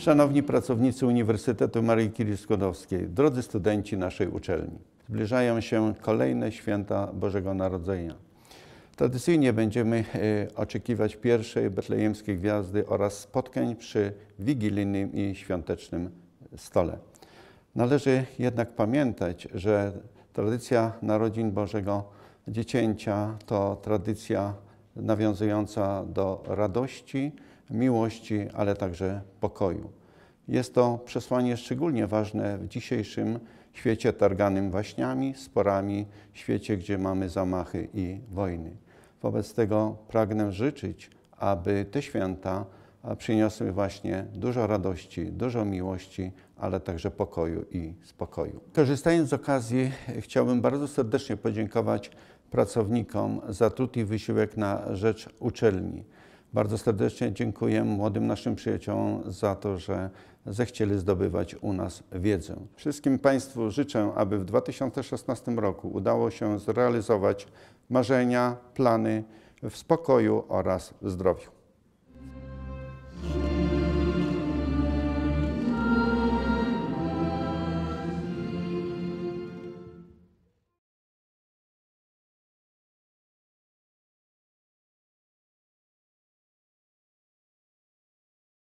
Szanowni pracownicy Uniwersytetu Marii Curie Skłodowskiej, drodzy studenci naszej uczelni, zbliżają się kolejne święta Bożego Narodzenia. Tradycyjnie będziemy e, oczekiwać pierwszej betlejemskiej gwiazdy oraz spotkań przy wigilijnym i świątecznym stole. Należy jednak pamiętać, że tradycja narodzin Bożego Dziecięcia to tradycja nawiązująca do radości, miłości, ale także pokoju. Jest to przesłanie szczególnie ważne w dzisiejszym świecie targanym waśniami, sporami, świecie, gdzie mamy zamachy i wojny. Wobec tego pragnę życzyć, aby te święta przyniosły właśnie dużo radości, dużo miłości, ale także pokoju i spokoju. Korzystając z okazji, chciałbym bardzo serdecznie podziękować pracownikom za trud i wysiłek na rzecz uczelni. Bardzo serdecznie dziękuję młodym naszym przyjaciołom za to, że zechcieli zdobywać u nas wiedzę. Wszystkim Państwu życzę, aby w 2016 roku udało się zrealizować marzenia, plany w spokoju oraz zdrowiu.